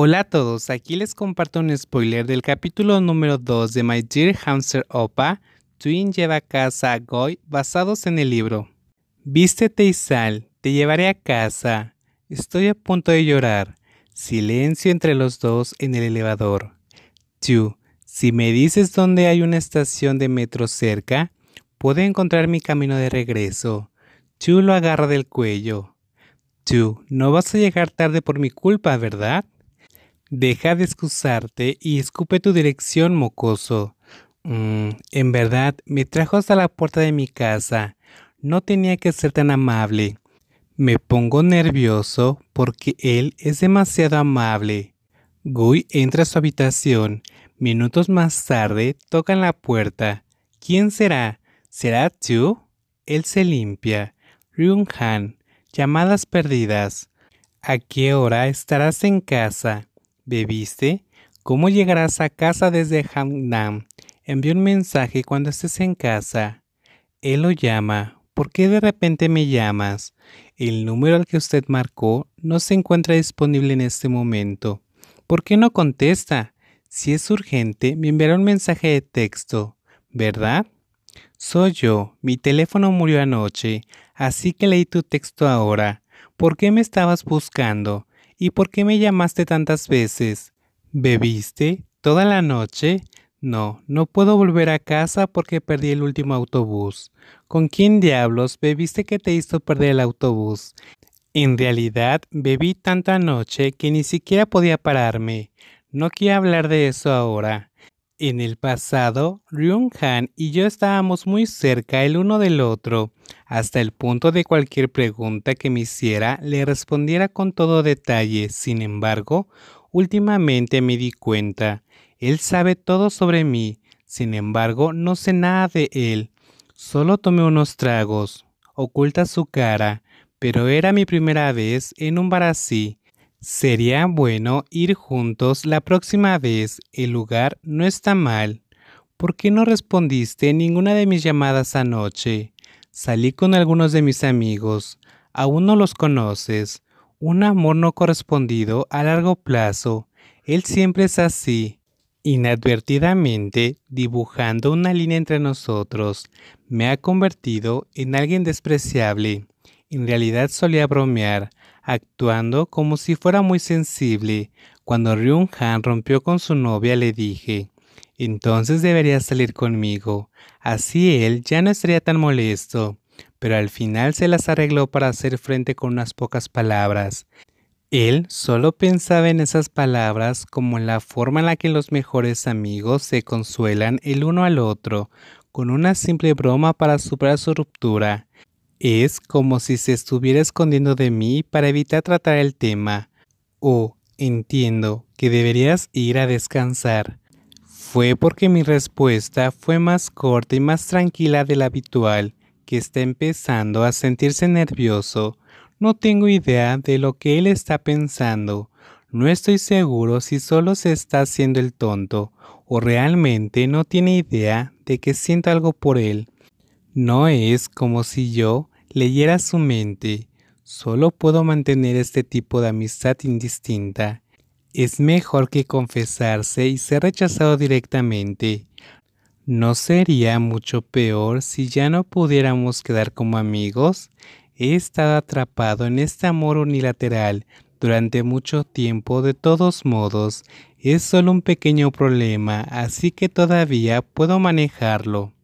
Hola a todos, aquí les comparto un spoiler del capítulo número 2 de My Dear Hamster Opa, Twin lleva a casa a Goy, basados en el libro. Vístete y sal, te llevaré a casa. Estoy a punto de llorar. Silencio entre los dos en el elevador. tú, si me dices dónde hay una estación de metro cerca, puedo encontrar mi camino de regreso. Chu lo agarra del cuello. Tú, no vas a llegar tarde por mi culpa, ¿verdad? Deja de excusarte y escupe tu dirección, mocoso. Mm, en verdad, me trajo hasta la puerta de mi casa. No tenía que ser tan amable. Me pongo nervioso porque él es demasiado amable. Gui entra a su habitación. Minutos más tarde, tocan la puerta. ¿Quién será? ¿Será tú? Él se limpia. Ryun Han. Llamadas perdidas. ¿A qué hora estarás en casa? ¿Bebiste? ¿Cómo llegarás a casa desde Hamnam? Envió un mensaje cuando estés en casa. Él lo llama. ¿Por qué de repente me llamas? El número al que usted marcó no se encuentra disponible en este momento. ¿Por qué no contesta? Si es urgente, me enviará un mensaje de texto, ¿verdad? Soy yo, mi teléfono murió anoche, así que leí tu texto ahora. ¿Por qué me estabas buscando? ¿Y por qué me llamaste tantas veces? ¿Bebiste? ¿Toda la noche? No, no puedo volver a casa porque perdí el último autobús. ¿Con quién diablos bebiste que te hizo perder el autobús? En realidad, bebí tanta noche que ni siquiera podía pararme. No quiero hablar de eso ahora. En el pasado, Ryung Han y yo estábamos muy cerca el uno del otro, hasta el punto de cualquier pregunta que me hiciera le respondiera con todo detalle. Sin embargo, últimamente me di cuenta, él sabe todo sobre mí, sin embargo, no sé nada de él. Solo tomé unos tragos. Oculta su cara, pero era mi primera vez en un bar así. Sería bueno ir juntos la próxima vez. El lugar no está mal. ¿Por qué no respondiste ninguna de mis llamadas anoche? Salí con algunos de mis amigos. Aún no los conoces. Un amor no correspondido a largo plazo. Él siempre es así. Inadvertidamente, dibujando una línea entre nosotros, me ha convertido en alguien despreciable. En realidad solía bromear, actuando como si fuera muy sensible. Cuando Ryun Han rompió con su novia le dije, entonces deberías salir conmigo. Así él ya no estaría tan molesto. Pero al final se las arregló para hacer frente con unas pocas palabras. Él solo pensaba en esas palabras como en la forma en la que los mejores amigos se consuelan el uno al otro, con una simple broma para superar su ruptura. Es como si se estuviera escondiendo de mí para evitar tratar el tema. O entiendo que deberías ir a descansar. Fue porque mi respuesta fue más corta y más tranquila de la habitual, que está empezando a sentirse nervioso. No tengo idea de lo que él está pensando. No estoy seguro si solo se está haciendo el tonto o realmente no tiene idea de que siento algo por él. No es como si yo leyera su mente. Solo puedo mantener este tipo de amistad indistinta. Es mejor que confesarse y ser rechazado directamente. ¿No sería mucho peor si ya no pudiéramos quedar como amigos? He estado atrapado en este amor unilateral durante mucho tiempo de todos modos. Es solo un pequeño problema, así que todavía puedo manejarlo.